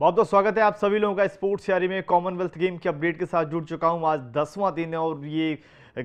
बहुत बहुत स्वागत है आप सभी लोगों का स्पोर्ट्स यारी में कॉमनवेल्थ गेम की अपडेट के साथ जुड़ चुका हूं आज दसवां दिन है और ये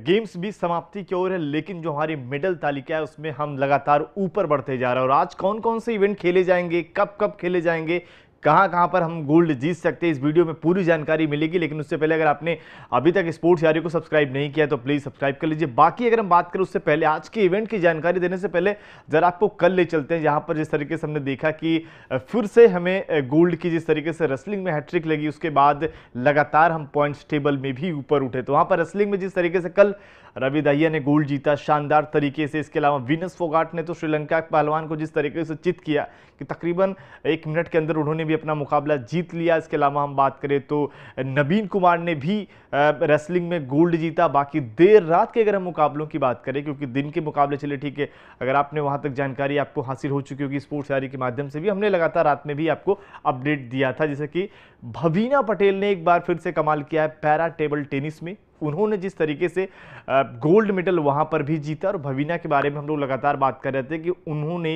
गेम्स भी समाप्ति की ओर है लेकिन जो हमारी मेडल तालिका है उसमें हम लगातार ऊपर बढ़ते जा रहे हैं और आज कौन कौन से इवेंट खेले जाएंगे कब कब खेले जाएंगे कहाँ कहाँ पर हम गोल्ड जीत सकते हैं इस वीडियो में पूरी जानकारी मिलेगी लेकिन उससे पहले अगर आपने अभी तक स्पोर्ट्स यारी को सब्सक्राइब नहीं किया तो प्लीज़ सब्सक्राइब कर लीजिए बाकी अगर हम बात करें उससे पहले आज के इवेंट की जानकारी देने से पहले ज़रा आपको कल ले चलते हैं जहाँ पर जिस तरीके से हमने देखा कि फिर से हमें गोल्ड की जिस तरीके से रेसलिंग में हैट्रिक लगी उसके बाद लगातार हम पॉइंट्स टेबल में भी ऊपर उठे तो वहाँ पर रेसलिंग में जिस तरीके से कल रवि दहिया ने गोल्ड जीता शानदार तरीके से इसके अलावा विनस फोगाट ने तो श्रीलंका के पहलवान को जिस तरीके से चित किया कि तकरीबन एक मिनट के अंदर उन्होंने भी अपना मुकाबला जीत लिया इसके अलावा हम बात करें तो नवीन कुमार ने भी रेसलिंग में गोल्ड जीता बाकी देर रात के अगर हम मुकाबलों की बात करें क्योंकि दिन के मुकाबले चले ठीक है अगर आपने वहाँ तक जानकारी आपको हासिल हो चुकी होगी स्पोर्ट्स डायरी के माध्यम से भी हमने लगातार रात में भी आपको अपडेट दिया था जैसे कि भवीना पटेल ने एक बार फिर से कमाल किया है पैरा टेबल टेनिस में उन्होंने जिस तरीके से गोल्ड मेडल वहां पर भी जीता और भवीना के बारे में हम लोग लगातार बात कर रहे थे कि उन्होंने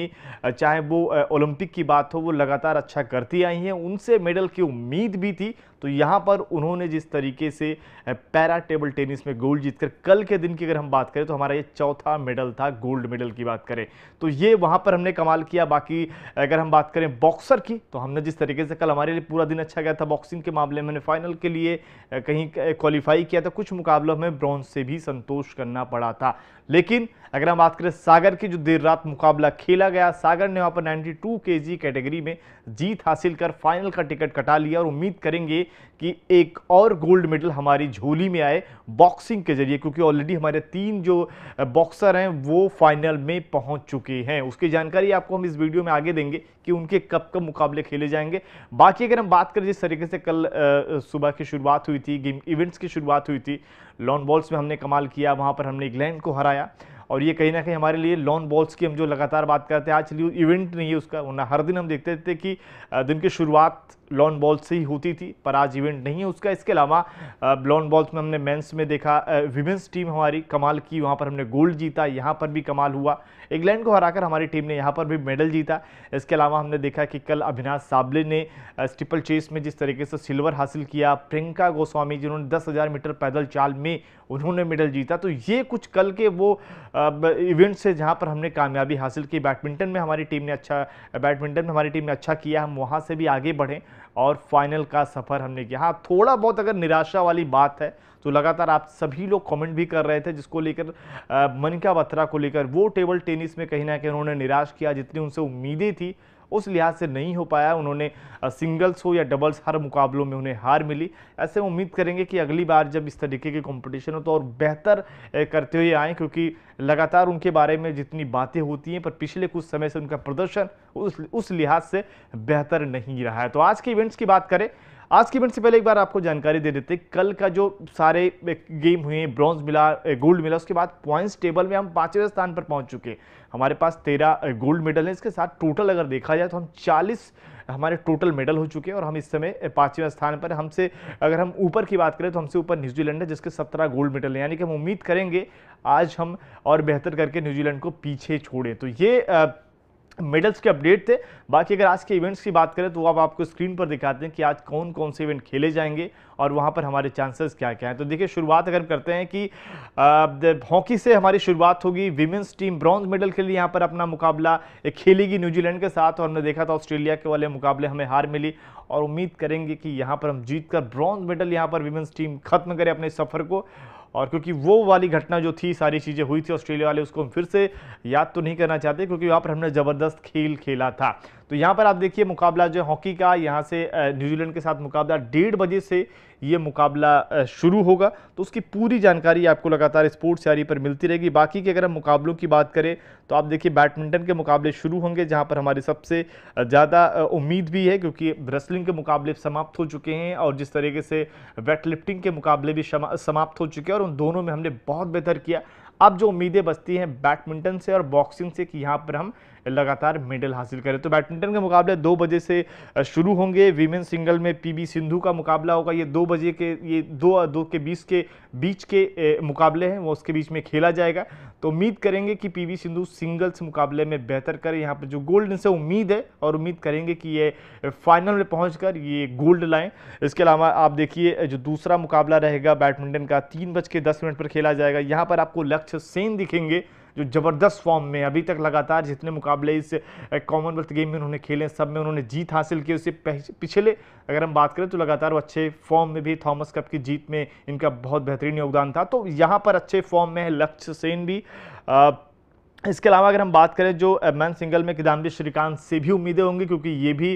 चाहे वो ओलंपिक की बात हो वो लगातार अच्छा करती आई हैं उनसे मेडल की उम्मीद भी थी तो यहाँ पर उन्होंने जिस तरीके से पैरा टेबल टेनिस में गोल्ड जीतकर कल के दिन की अगर हम बात करें तो हमारा ये चौथा मेडल था गोल्ड मेडल की बात करें तो ये वहाँ पर हमने कमाल किया बाकी अगर हम बात करें बॉक्सर की तो हमने जिस तरीके से कल हमारे लिए पूरा दिन अच्छा गया था बॉक्सिंग के मामले में फाइनल के लिए कहीं क्वालिफाई किया था कुछ कुछ मुकाबलों में ब्रॉन्ज से भी संतोष करना पड़ा था लेकिन अगर हम बात करें सागर की जो देर रात मुकाबला खेला गया सागर ने वहां पर 92 केजी कैटेगरी में जीत हासिल कर फाइनल का टिकट कटा लिया और उम्मीद करेंगे कि एक और गोल्ड मेडल हमारी झोली में आए बॉक्सिंग के जरिए क्योंकि ऑलरेडी हमारे तीन जो बॉक्सर हैं वो फाइनल में पहुंच चुके हैं उसकी जानकारी आपको हम इस वीडियो में आगे देंगे कि उनके कब कब मुकाबले खेले जाएंगे बाकी अगर हम बात करें जिस तरीके से कल सुबह की शुरुआत हुई थी गेम इवेंट्स की शुरुआत हुई थी लॉन बॉल्स में हमने कमाल किया वहाँ पर हमने इंग्लैंड को हराया और ये कहीं ना कहीं हमारे लिए लॉन बॉल्स की हम जो लगातार बात करते हैं आज चलिए इवेंट नहीं है उसका वरना हर दिन हम देखते थे कि दिन की शुरुआत लॉन बॉल से ही होती थी पर आज इवेंट नहीं है उसका इसके अलावा लॉन बॉल्स में हमने मेंस में देखा विमेंस टीम हमारी कमाल की वहाँ पर हमने गोल्ड जीता यहाँ पर भी कमाल हुआ इंग्लैंड को हराकर हमारी टीम ने यहाँ पर भी मेडल जीता इसके अलावा हमने देखा कि कल अभिनाश साबले ने स्टिपल चेस में जिस तरीके से सिल्वर हासिल किया प्रियंका गोस्वामी जिन्होंने दस हज़ार मीटर पैदल चाल में उन्होंने मेडल जीता तो ये कुछ कल के वो इवेंट्स है जहाँ पर हमने कामयाबी हासिल की बैडमिंटन में हमारी टीम ने अच्छा बैडमिंटन में हमारी टीम ने अच्छा किया हम वहाँ से भी आगे बढ़ें और फाइनल का सफ़र हमने किया हाँ थोड़ा बहुत अगर निराशा वाली बात है तो लगातार आप सभी लोग कमेंट भी कर रहे थे जिसको लेकर मनिका बत्रा को लेकर वो टेबल टेनिस में कहीं ना कहीं उन्होंने निराश किया जितनी उनसे उम्मीदें थी उस लिहाज से नहीं हो पाया उन्होंने सिंगल्स हो या डबल्स हर मुकाबलों में उन्हें हार मिली ऐसे उम्मीद करेंगे कि अगली बार जब इस तरीके के कॉम्पिटिशन हो तो और बेहतर करते हुए आएँ क्योंकि लगातार उनके बारे में जितनी बातें होती हैं पर पिछले कुछ समय से उनका प्रदर्शन उस उस लिहाज से बेहतर नहीं रहा है तो आज के इवेंट्स की बात करें आज की इवेंट से पहले एक बार आपको जानकारी दे देते कल का जो सारे गेम हुए ब्रॉन्ज मिला गोल्ड मिला उसके बाद पॉइंट्स टेबल में हम पाँचवें स्थान पर पहुंच चुके हमारे पास तेरह गोल्ड मेडल हैं इसके साथ टोटल अगर देखा जाए तो हम चालीस हमारे टोटल मेडल हो चुके हैं और हम इस समय पाँचवें स्थान पर हमसे अगर हम ऊपर की बात करें तो हमसे ऊपर न्यूजीलैंड है जिसके सत्रह गोल्ड मेडल हैं यानी कि हम उम्मीद करेंगे आज हम और बेहतर करके न्यूजीलैंड को पीछे छोड़ें तो ये मेडल्स के अपडेट थे बाकी अगर आज के इवेंट्स की बात करें तो अब आपको स्क्रीन पर दिखाते हैं कि आज कौन कौन से इवेंट खेले जाएंगे और वहाँ पर हमारे चांसेस क्या क्या हैं तो देखिए शुरुआत अगर करते हैं कि हॉकी से हमारी शुरुआत होगी विमेंस टीम ब्रॉन्ज मेडल के लिए यहाँ पर अपना मुकाबला खेलेगी न्यूजीलैंड के साथ और हमने देखा था ऑस्ट्रेलिया के वाले मुकाबले हमें हार मिली और उम्मीद करेंगे कि यहाँ पर हम जीत कर ब्रॉन्ज मेडल यहाँ पर विमेंस टीम खत्म करें अपने सफ़र को और क्योंकि वो वाली घटना जो थी सारी चीज़ें हुई थी ऑस्ट्रेलिया वाले उसको हम फिर से याद तो नहीं करना चाहते क्योंकि वहाँ पर हमने ज़बरदस्त खेल खेला था तो यहाँ पर आप देखिए मुकाबला जो हॉकी का यहाँ से न्यूजीलैंड के साथ मुकाबला डेढ़ बजे से ये मुकाबला शुरू होगा तो उसकी पूरी जानकारी आपको लगातार स्पोर्ट्स यारी पर मिलती रहेगी बाकी के अगर हम मुकाबलों की बात करें तो आप देखिए बैडमिंटन के मुकाबले शुरू होंगे जहां पर हमारी सबसे ज़्यादा उम्मीद भी है क्योंकि रेसलिंग के मुकाबले समाप्त हो चुके हैं और जिस तरीके से वेटलिफ्टिंग के मुकाबले भी समाप्त हो चुके हैं और उन दोनों में हमने बहुत बेहतर किया अब जो उम्मीदें बचती हैं बैडमिंटन से और बॉक्सिंग से कि यहाँ पर हम लगातार मेडल हासिल करें तो बैडमिंटन के मुकाबले दो बजे से शुरू होंगे वीमेन सिंगल में पीवी सिंधु का मुकाबला होगा ये दो बजे के ये दो दो के बीच के बीच के मुकाबले हैं वो उसके बीच में खेला जाएगा तो उम्मीद करेंगे कि पीवी सिंधु सिंगल्स मुकाबले में बेहतर करें यहाँ पर जो गोल्ड इनसे उम्मीद है और उम्मीद करेंगे कि ये फाइनल में पहुँच ये गोल्ड लाएँ इसके अलावा आप देखिए जो दूसरा मुकाबला रहेगा बैडमिंटन का तीन बज के दस मिनट पर खेला जाएगा यहाँ पर आपको लक्ष्य सेन दिखेंगे जो ज़बरदस्त फॉर्म में अभी तक लगातार जितने मुकाबले इस कॉमनवेल्थ गेम में उन्होंने खेले सब में उन्होंने जीत हासिल की उससे पिछले अगर हम बात करें तो लगातार वो अच्छे फॉर्म में भी थॉमस कप की जीत में इनका बहुत बेहतरीन योगदान था तो यहाँ पर अच्छे फॉर्म में है लक्ष्य सेन भी आ, इसके अलावा अगर हम बात करें जो मैन सिंगल में किदाम्बी श्रीकांत से भी उम्मीदें होंगी क्योंकि ये भी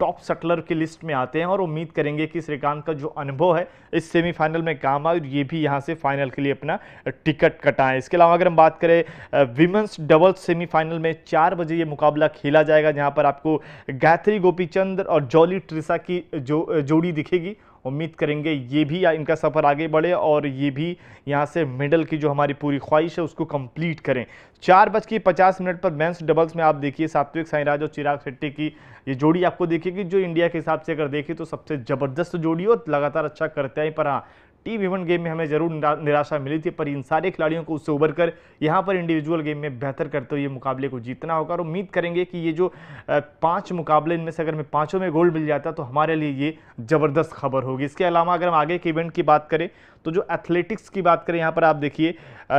टॉप सटलर की लिस्ट में आते हैं और उम्मीद करेंगे कि श्रीकांत का जो अनुभव है इस सेमीफाइनल में काम आए और ये भी यहाँ से फाइनल के लिए अपना टिकट कटाएं इसके अलावा अगर हम बात करें विमेंस डबल सेमीफाइनल में चार बजे ये मुकाबला खेला जाएगा जहाँ पर आपको गायत्री गोपीचंद और जॉली ट्रिसा की जो जोड़ी दिखेगी उम्मीद करेंगे ये भी इनका सफ़र आगे बढ़े और ये भी यहाँ से मेडल की जो हमारी पूरी ख्वाहिश है उसको कंप्लीट करें चार बज के पचास मिनट पर मेंस डबल्स में आप देखिए सात्विक साईराज और चिराग शेट्टी की ये जोड़ी आपको देखेगी जो इंडिया के हिसाब से अगर देखें तो सबसे ज़बरदस्त जोड़ी और लगातार अच्छा करते हैं पर हाँ टीम इवन गेम में हमें जरूर निराशा मिली थी पर इन सारे खिलाड़ियों को उससे उभर कर यहाँ पर इंडिविजुअल गेम में बेहतर करते हुए मुकाबले को जीतना होगा और उम्मीद करेंगे कि ये जो पाँच मुकाबले इनमें से अगर हमें पाँचों में गोल्ड मिल जाता तो हमारे लिए ये ज़बरदस्त खबर होगी इसके अलावा अगर हम आगे के इवेंट की बात करें तो जो एथलेटिक्स की बात करें यहाँ पर आप देखिए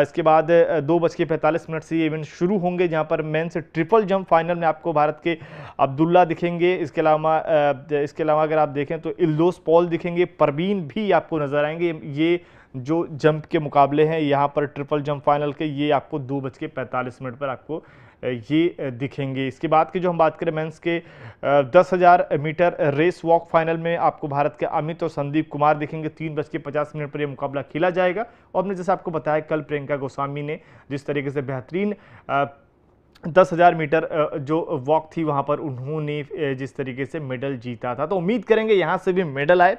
इसके बाद दो बज के पैंतालीस मिनट से ये इवेंट शुरू होंगे जहाँ पर मेन्स ट्रिपल जंप फाइनल में आपको भारत के अब्दुल्ला दिखेंगे इसके अलावा इसके अलावा अगर आप देखें तो इल्दोस पॉल दिखेंगे परवीन भी आपको नजर आएंगे ये जो जंप के मुकाबले हैं यहाँ पर ट्रिपल जंप फाइनल के ये आपको दो बज के पैंतालीस मिनट पर आपको ये दिखेंगे इसके बाद की जो हम बात करें मेंस के दस हज़ार मीटर रेस वॉक फाइनल में आपको भारत के अमित और संदीप कुमार दिखेंगे तीन बज के पचास मिनट पर ये मुकाबला खेला जाएगा और हमने जैसे आपको बताया कल प्रियंका गोस्वामी ने जिस तरीके से बेहतरीन दस हज़ार मीटर जो वॉक थी वहाँ पर उन्होंने जिस तरीके से मेडल जीता था तो उम्मीद करेंगे यहाँ से भी मेडल आए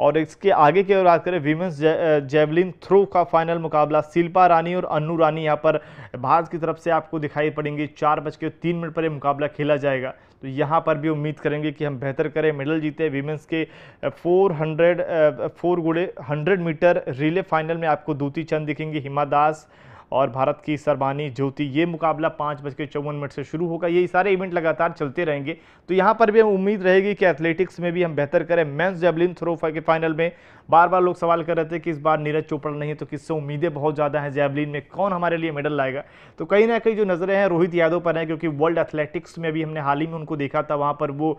और इसके आगे की अगर बात करें वीमेंस जेवलिन थ्रो का फाइनल मुकाबला शिल्पा रानी और अन्नू रानी यहाँ पर भारत की तरफ से आपको दिखाई पड़ेंगी चार बज के तीन मिनट पर यह मुकाबला खेला जाएगा तो यहाँ पर भी उम्मीद करेंगे कि हम बेहतर करें मेडल जीते वीमेंस के 400 हंड्रेड फोर गुड़े हंड्रेड मीटर रिले फाइनल में आपको दूती चंद दिखेंगी हिमा दास और भारत की सरबानी ज्योति ये मुकाबला पाँच बज के चौवन मिनट से शुरू होगा ये सारे इवेंट लगातार चलते रहेंगे तो यहाँ पर भी हम उम्मीद रहेगी कि एथलेटिक्स में भी हम बेहतर करें मेंस जेवलिन थ्रो के फाइनल में बार बार लोग सवाल कर रहे थे कि इस बार नीरज चोपड़ा नहीं तो किससे उम्मीदें बहुत ज़्यादा हैं जैवलिन में कौन हमारे लिए मेडल लाएगा तो कहीं ना कहीं जो नज़रें हैं रोहित यादव पर हैं क्योंकि वर्ल्ड एथलेटिक्स में भी हमने हाल ही में उनको देखा था वहाँ पर वो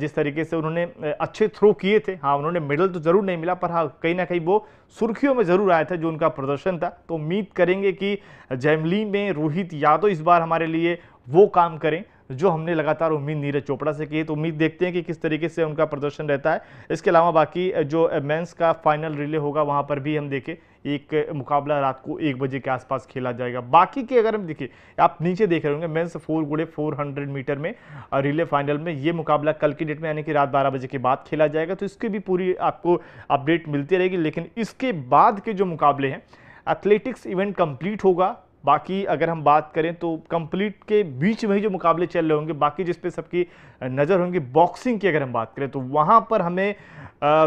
जिस तरीके से उन्होंने अच्छे थ्रो किए थे हाँ उन्होंने मेडल तो ज़रूर नहीं मिला पर हाँ कहीं ना कहीं वो सुर्खियों में ज़रूर आया था जो उनका प्रदर्शन था तो उम्मीद करेंगे कि जैमलीन में रोहित यादव इस बार हमारे लिए वो काम करें जो हमने लगातार उम्मीद नीरज चोपड़ा से की है तो उम्मीद देखते हैं कि किस तरीके से उनका प्रदर्शन रहता है इसके अलावा बाकी जो मेंस का फाइनल रिले होगा वहां पर भी हम देखें एक मुकाबला रात को एक बजे के आसपास खेला जाएगा बाकी के अगर हम देखिए आप नीचे देख रहे होंगे मेंस फोर गुड़े फोर हंड्रेड मीटर में रिले फाइनल में ये मुकाबला कल की डेट में यानी कि रात बारह बजे के बाद खेला जाएगा तो इसकी भी पूरी आपको अपडेट मिलती रहेगी लेकिन इसके बाद के जो मुकाबले हैं एथलेटिक्स इवेंट कंप्लीट होगा बाकी अगर हम बात करें तो कंप्लीट के बीच में ही जो मुकाबले चल रहे होंगे बाकी जिस पे सबकी नज़र होंगी बॉक्सिंग की अगर हम बात करें तो वहाँ पर हमें आ,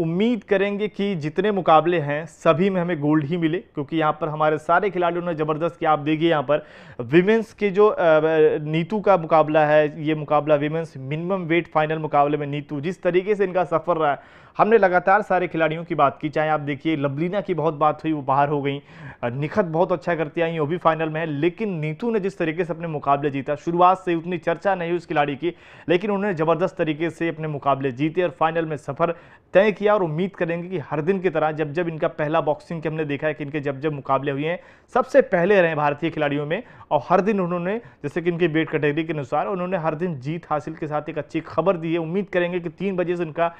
उम्मीद करेंगे कि जितने मुकाबले हैं सभी में हमें गोल्ड ही मिले क्योंकि यहाँ पर हमारे सारे खिलाड़ियों ने ज़बरदस्त किया आप देखिए यहाँ पर विमेंस के जो नीतू का मुकाबला है ये मुकाबला विमेंस मिनिमम वेट फाइनल मुकाबले में नीतू जिस तरीके से इनका सफ़र रहा है हमने लगातार सारे खिलाड़ियों की बात की चाहे आप देखिए लबलीना की बहुत बात हुई वो बाहर हो गई निखत बहुत अच्छा करती आई वो भी फाइनल में है लेकिन नीतू ने जिस तरीके से अपने मुकाबले जीता शुरुआत से उतनी चर्चा नहीं हुई उस खिलाड़ी की लेकिन उन्होंने ज़बरदस्त तरीके से अपने मुकाबले जीते और फाइनल में सफ़र तय हमने किया और उम्मीद करेंगे कि हर दिन की तरह जब जब इनका पहला बॉक्सिंग के हमने देखा है कि इनके जब जब मुकाबले हुए हैं सबसे पहले रहे भारतीय खिलाड़ियों में और हर दिन उन्होंने जैसे कि इनकी वेट कैटेगरी के अनुसार उन्होंने हर दिन जीत हासिल के साथ एक अच्छी खबर दी है उम्मीद करेंगे कि तीन बजे से इनका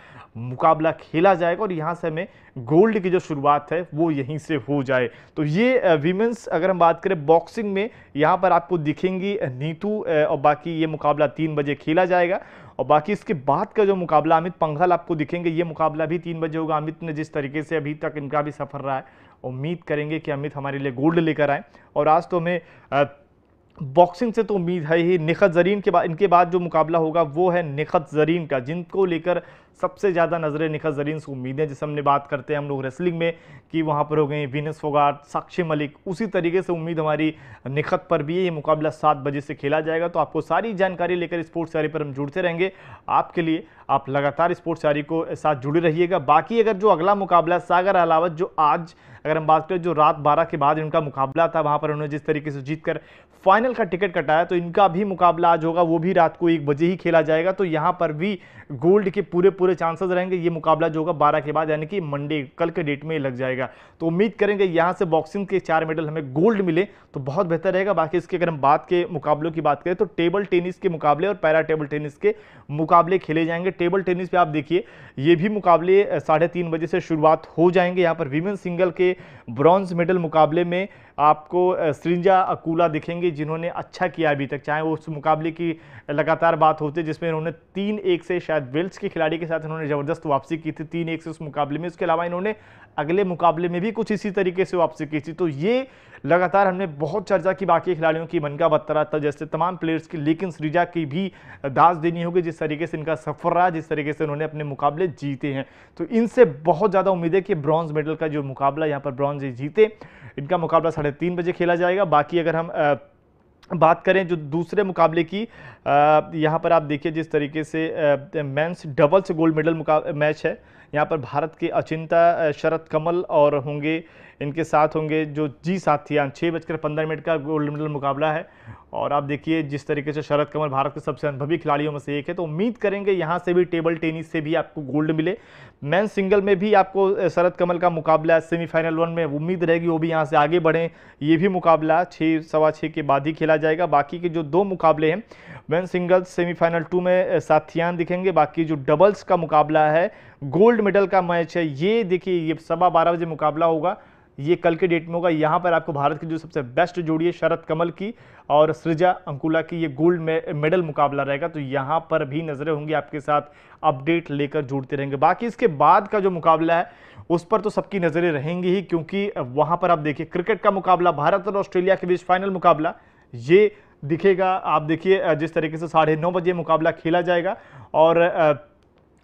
मुकाबला खेला जाएगा और यहाँ से हमें गोल्ड की जो शुरुआत है वो यहीं से हो जाए तो ये वीमेंस अगर हम बात करें बॉक्सिंग में यहाँ पर आपको दिखेंगी नीतू और बाकी ये मुकाबला तीन बजे खेला जाएगा और बाकी इसके बाद का जो मुकाबला अमित पंघल आपको दिखेंगे ये मुकाबला भी तीन बजे होगा अमित ने जिस तरीके से अभी तक इनका भी सफर रहा है उम्मीद करेंगे कि अमित हमारे लिए गोल्ड लेकर आए और आज तो हमें बॉक्सिंग से तो उम्मीद है ही निखत जरीन के बाद इनके बाद जो मुकाबला होगा वो है निखत जरीन का जिनको लेकर सबसे ज़्यादा नज़रें निखत जरीन से उम्मीदें जैसे हमने बात करते हैं हम लोग रेसलिंग में कि वहाँ पर हो गई वीनस फोगाट साक्षी मलिक उसी तरीके से उम्मीद हमारी निखत पर भी है ये मुकाबला सात बजे से खेला जाएगा तो आपको सारी जानकारी लेकर स्पोर्ट्स शारी पर हम जुड़ते रहेंगे आपके लिए आप लगातार स्पोर्ट्स शारी को साथ जुड़े रहिएगा बाकी अगर जो अगला मुकाबला सागर अलावत जो आज अगर हम बात करें जो रात बारह के बाद इनका मुकाबला था वहाँ पर उन्होंने जिस तरीके से जीत कर फाइनल का टिकट कटा है तो इनका भी मुकाबला आज होगा वो भी रात को एक बजे ही खेला जाएगा तो यहाँ पर भी गोल्ड के पूरे पूरे चांसेस रहेंगे ये मुकाबला जो होगा बारह के बाद यानी कि मंडे कल के डेट में लग जाएगा तो उम्मीद करेंगे यहाँ से बॉक्सिंग के चार मेडल हमें गोल्ड मिले तो बहुत बेहतर रहेगा बाकी इसके अगर हम बात के मुकाबलों की बात करें तो टेबल टेनिस के मुकाबले और पैरा टेबल टेनिस के मुकाबले खेले जाएंगे टेबल टेनिस पर आप देखिए ये भी मुकाबले साढ़े तीन बजे से शुरुआत हो जाएंगे यहाँ पर वीमेन सिंगल के ब्रॉन्ज मेडल मुकाबले में आपको सृंजा अकूला दिखेंगे जिन्होंने अच्छा किया अभी तक चाहे वो उस मुकाबले की लगातार बात होती जिसमें इन्होंने तीन एक से शायद वेल्स के खिलाड़ी के साथ इन्होंने ज़बरदस्त वापसी की थी तीन एक से उस मुकाबले में उसके अलावा इन्होंने अगले मुकाबले में भी कुछ इसी तरीके से वापसी की थी तो ये लगातार हमने बहुत चर्चा की बाकी खिलाड़ियों की मनका बत्तरा था जैसे तमाम प्लेयर्स की लेकिन सृजा की भी दास देनी होगी जिस तरीके से इनका सफर रहा जिस तरीके से उन्होंने अपने मुकाबले जीते हैं तो इनसे बहुत ज़्यादा उम्मीद है कि ब्रॉन्ज मेडल का जो मुकाबला यहाँ पर ब्रॉन्ज जीते इनका मुकाबला साढ़े तीन बजे खेला जाएगा बाकी अगर हम बात करें जो दूसरे मुकाबले की यहाँ पर आप देखिए जिस तरीके से men's doubles gold medal match है यहाँ पर भारत के अचिंता शरद कमल और होंगे इनके साथ होंगे जो जी साथियाँ छः बजकर पंद्रह मिनट का गोल्ड मेडल मुकाबला है और आप देखिए जिस तरीके से शरद कमल भारत के सबसे अनुभवी खिलाड़ियों में से एक है तो उम्मीद करेंगे यहाँ से भी टेबल टेनिस से भी आपको गोल्ड मिले मैन सिंगल में भी आपको शरद कमल का मुकाबला सेमीफाइनल वन में उम्मीद रहेगी वो भी यहाँ से आगे बढ़ें ये भी मुकाबला छः सवा छः के बाद ही खेला जाएगा बाकी के जो दो मुकाबले हैं मैन सिंगल्स सेमीफाइनल टू में साथियान दिखेंगे बाकी जो डबल्स का मुकाबला है गोल्ड मेडल का मैच है ये देखिए ये सवा बारह बजे मुकाबला होगा ये कल के डेट में होगा यहाँ पर आपको भारत की जो सबसे बेस्ट जोड़ी है शरद कमल की और सृजा अंकुला की ये गोल्ड मेडल मुकाबला रहेगा तो यहाँ पर भी नज़रें होंगी आपके साथ अपडेट लेकर जुड़ते रहेंगे बाकी इसके बाद का जो मुकाबला है उस पर तो सबकी नज़रें रहेंगी ही क्योंकि वहाँ पर आप देखिए क्रिकेट का मुकाबला भारत और ऑस्ट्रेलिया के बीच फाइनल मुकाबला ये दिखेगा आप देखिए जिस तरीके से साढ़े नौ बजे मुकाबला खेला जाएगा और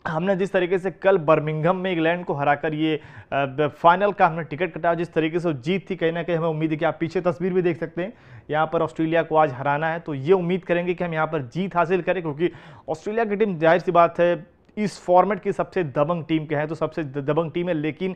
हमने जिस तरीके से कल बर्मिंगम में इंग्लैंड को हराकर ये फाइनल का हमने टिकट कटाया जिस तरीके से जीत थी कहीं ना कहीं हमें उम्मीद है कि आप पीछे तस्वीर भी देख सकते हैं यहाँ पर ऑस्ट्रेलिया को आज हराना है तो ये उम्मीद करेंगे कि हम यहाँ पर जीत हासिल करें क्योंकि ऑस्ट्रेलिया की टीम जाहिर सी बात है इस फॉर्मेट की सबसे दबंग टीम के हैं तो सबसे दबंग टीम है लेकिन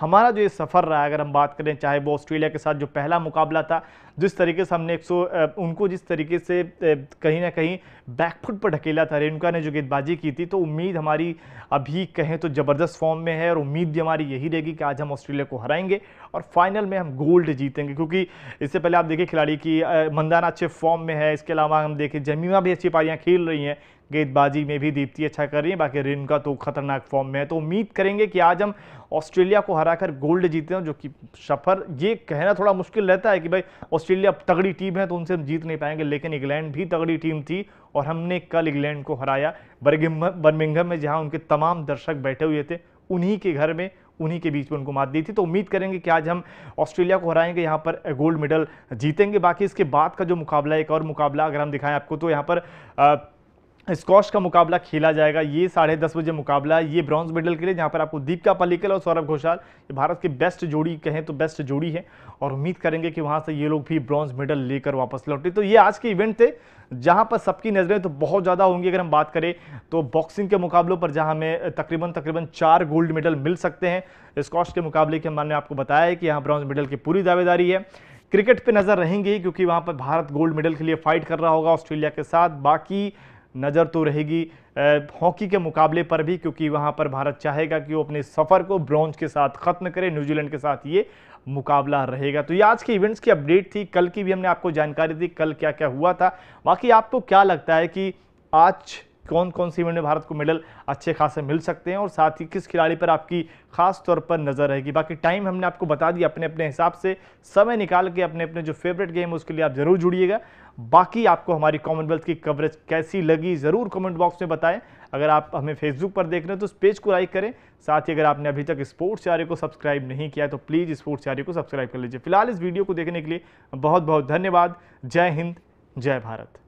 हमारा जो ये सफ़र रहा है अगर हम बात करें चाहे वो ऑस्ट्रेलिया के साथ जो पहला मुकाबला था जिस तरीके से हमने एक सौ उनको जिस तरीके से कहीं ना कहीं बैकफुट पर ढकेला था रेणुका ने जो गेंदबाजी की थी तो उम्मीद हमारी अभी कहें तो ज़बरदस्त फॉर्म में है और उम्मीद भी हमारी यही रहेगी कि आज हम ऑस्ट्रेलिया को हराएंगे और फाइनल में हम गोल्ड जीतेंगे क्योंकि इससे पहले आप देखिए खिलाड़ी की मंदाना अच्छे फॉर्म में है इसके अलावा हम देखें जमीमा भी अच्छी पारियाँ खेल रही हैं गेंदबाजी में भी दीप्ति अच्छा कर रही है बाकी रेणुका तो खतरनाक फॉर्म में है तो उम्मीद करेंगे कि आज हम ऑस्ट्रेलिया को हराकर गोल्ड जीते हैं जो कि सफर ये कहना थोड़ा मुश्किल रहता है कि भाई ऑस्ट्रेलिया तगड़ी टीम है तो उनसे हम जीत नहीं पाएंगे लेकिन इंग्लैंड भी तगड़ी टीम थी और हमने कल इंग्लैंड को हराया बर्मिंगम में जहाँ उनके तमाम दर्शक बैठे हुए थे उन्हीं के घर में उन्हीं के बीच में उनको मात दी थी तो उम्मीद करेंगे कि आज हम ऑस्ट्रेलिया को हराएंगे यहाँ पर गोल्ड मेडल जीतेंगे बाकी इसके बाद का जो मुकाबला एक और मुकाबला अगर हम दिखाएं आपको तो यहाँ पर आ, स्कॉश का मुकाबला खेला जाएगा ये साढ़े दस बजे मुकाबला है ये ब्रॉन्ज मेडल के लिए जहाँ पर आपको दीपिका पल्लिकल और सौरभ घोषाल ये भारत की बेस्ट जोड़ी कहें तो बेस्ट जोड़ी है और उम्मीद करेंगे कि वहाँ से ये लोग भी ब्रॉन्ज मेडल लेकर वापस लौटे तो ये आज के इवेंट थे जहाँ पर सबकी नज़रें तो बहुत ज़्यादा होंगी अगर हम बात करें तो बॉक्सिंग के मुकाबलों पर जहाँ हमें तकरीबन तकरीबन चार गोल्ड मेडल मिल सकते हैं स्कॉश के मुकाबले के मैंने आपको बताया है कि यहाँ ब्रॉन्ज मेडल की पूरी दावेदारी है क्रिकेट पे नज़र रहेंगे क्योंकि वहाँ पर भारत गोल्ड मेडल के लिए फाइट कर रहा होगा ऑस्ट्रेलिया के साथ बाकी नज़र तो रहेगी हॉकी के मुकाबले पर भी क्योंकि वहाँ पर भारत चाहेगा कि वो अपने सफ़र को ब्रॉन्ज के साथ ख़त्म करे न्यूजीलैंड के साथ ये मुकाबला रहेगा तो ये आज के इवेंट्स की अपडेट थी कल की भी हमने आपको जानकारी दी कल क्या क्या हुआ था बाकी आपको क्या लगता है कि आज कौन कौन सी इवेंट में भारत को मेडल अच्छे खासे मिल सकते हैं और साथ ही किस खिलाड़ी पर आपकी खास तौर पर नज़र रहेगी बाकी टाइम हमने आपको बता दिया अपने अपने हिसाब से समय निकाल के अपने अपने जो फेवरेट गेम है उसके लिए आप ज़रूर जुड़िएगा बाकी आपको हमारी कॉमनवेल्थ की कवरेज कैसी लगी ज़रूर कमेंट बॉक्स में बताएं अगर आप हमें फेसबुक पर देख रहे हैं तो उस पेज को लाइक करें साथ ही अगर आपने अभी तक स्पोर्ट्स चार्य को सब्सक्राइब नहीं किया तो प्लीज़ स्पोर्ट्स चार्य को सब्सक्राइब कर लीजिए फिलहाल इस वीडियो को देखने के लिए बहुत बहुत धन्यवाद जय हिंद जय भारत